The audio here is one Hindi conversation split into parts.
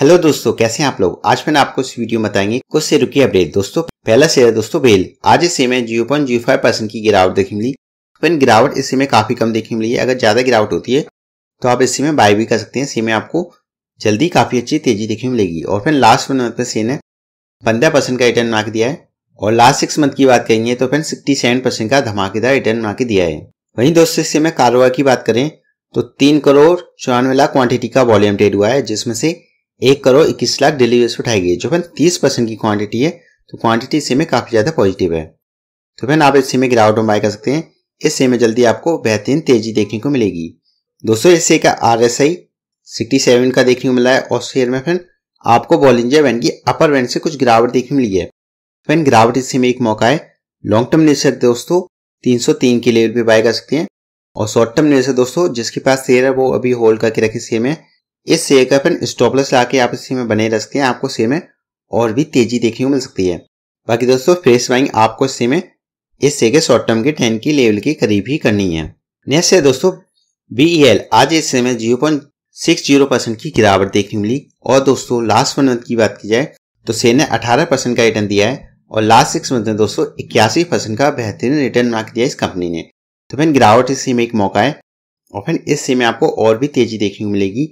हेलो दोस्तों कैसे हैं आप लोग आज मैंने आपको इस वीडियो में बताएंगे कुछ से रुकी अपडेट दोस्तों पहला शेयर दोस्तों बेल आज इस समय zero point zero five percent की गिरावट देखने मिली पर गिरावट इस समय काफी कम देखने मिली है अगर ज्यादा गिरावट होती है तो आप इसी में बाय भी कर सकते हैं इसी आपको जल्दी काफी अच्छी तेजी देखने मिलेगी और फिर लास्ट वन मंथ में सी ने पंद्रह परसेंट का रिटर्न मार्क दिया है और लास्ट सिक्स मंथ की बात करेंगे तो फिर सिक्सटी सेवन परसेंट का धमाकेदार रिटर्न मार्क दिया है वहीं दोस्तों इससे समय कारोबार की बात करें तो तीन करोड़ चौरानवे लाख क्वांटिटी का वॉल्यूम ट्रेड हुआ है जिसमें से एक करोड़ इक्कीस लाख डिलीवरी वेस्ट उठाई गई जो फिर तीस परसेंट की क्वांटिटी है तो क्वांटिटी इसी में काफी ज्यादा पॉजिटिव है तो फिर आप इसी में गिरावट में बाय कर सकते हैं इस इससे में जल्दी आपको बेहतरीन तेजी देखने को मिलेगी दोस्तों इससे का R S I sixty seven का देखने को मिला है और शेयर में फिर आपको बॉलिंजर वैन की अपर वैन से कुछ गिरावट देखने को मिली है फिर गिरावट इससे में एक मौका है लॉन्ग टर्म निवेशक दोस्तों तीन सौ तीन के लेवल पे बाय कर सकते हैं और शॉर्ट टर्म निवेशक दोस्तों जिसके पास शेयर है वो अभी होल्ड करके रखे शेयर में इस शेयर का अपन स्टॉपलेस ला के आप इसी में बने रख सकते हैं आपको शेयर में और भी तेजी देखने को मिल सकती है बाकी दोस्तों फेस बाइंग आपको इस शेयर में इस शेयर के शॉर्ट टर्म के टेन की लेवल के करीब ही करनी है नेक्स्ट है दोस्तों बीईएल e आज इससे में zero point six zero percent की गिरावट देखने मिली और दोस्तों लास्ट वन मंथ की बात की जाए तो शेयर ने अठारह परसेंट का रिटर्न दिया है और लास्ट सिक्स मंथ में दोस्तों इक्यासी परसेंट का बेहतरीन रिटर्न मार्क दिया इस कंपनी ने तो फिर गिरावट इसी में एक मौका है और फिर इस में आपको और भी तेजी देखने को मिलेगी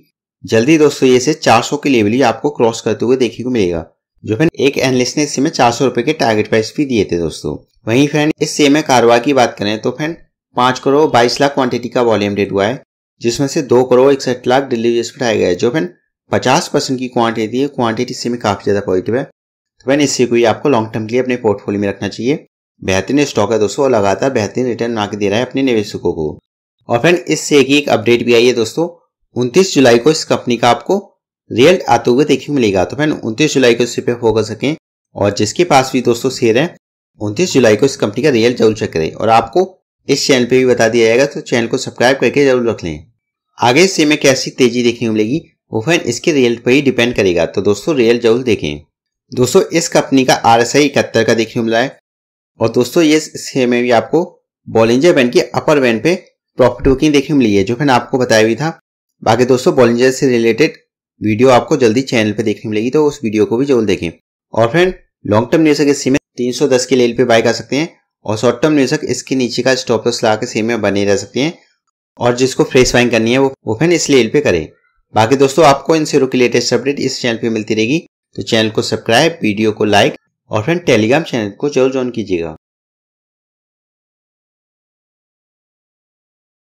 जल्दी दोस्तों ये से 400 के लेवल ही आपको क्रॉस करते हुए देखने को मिलेगा जो फ्रेंड एक एनलिस्ट ने इस समय चार सौ के टारगेट प्राइस भी दिए थे दोस्तों वहीं फ्रेंड इस सेम कारोबार की बात करें तो फ्रेंड पांच करोड़ बाईस लाख क्वांटिटी का वॉल्यूम डेट हुआ है जिसमें से दो करोड़ इकसठ लाख डिलीवरी डिलीवरीज उठाया गया है जो फ्रेंड पचास की क्वांटिटी है क्वांटिटी इस में काफी ज्यादा पॉजिटिव है तो फ्रेंड इससे कोई आपको लॉन्ग टर्म के लिए अपने पोर्टफोलियो में रखना चाहिए बेहतरीन स्टॉक है दोस्तों लगातार बेहतरीन रिटर्न बना दे रहा है अपने निवेशकों को और फ्रेंड इससे की एक अपडेट भी आई है दोस्तों उनतीस जुलाई को इस कंपनी का आपको रिजल्ट आते हुए देखने मिलेगा तो फ्रेंड उनतीस जुलाई को इस पे फोकस रखें और जिसके पास भी दोस्तों शेयर है उनतीस जुलाई को इस कंपनी का रिजल्ट जरूर चेक करें और आपको इस चैनल पे भी बता दिया जाएगा तो चैनल को सब्सक्राइब करके जरूर रख लें आगे से में कैसी तेजी देखने मिलेगी वो फैन इसके रिजल्ट पर ही डिपेंड करेगा तो दोस्तों रियल जरूर देखें दोस्तों इस कंपनी का आर एस आई इकहत्तर का देखने मिला है और दोस्तों ये शेयर में भी आपको बॉलिंजर बैंड की अपर बैंड पे प्रॉफिट बुकिंग देखने मिली है जो फैन आपको बताया भी था बाकी दोस्तों बॉलिंजर से रिलेटेड वीडियो आपको जल्दी चैनल पे देखने मिलेगी तो उस वीडियो को भी जरूर देखें और फ्रेंड लॉन्ग टर्म निवेशक इसी में 310 के लेवल पे बाय कर सकते हैं और शॉर्ट टर्म निवेशक इसके नीचे का स्टॉप लॉस ला के सेम में बने रह सकते हैं और जिसको फ्रेश बाइंग करनी है वो वो फ्रेंड इस लेवल पे करें बाकी दोस्तों आपको इन शेयरों की लेटेस्ट अपडेट इस चैनल पे मिलती रहेगी तो चैनल को सब्सक्राइब वीडियो को लाइक और फ्रेंड टेलीग्राम चैनल को जरूर ज्वाइन कीजिएगा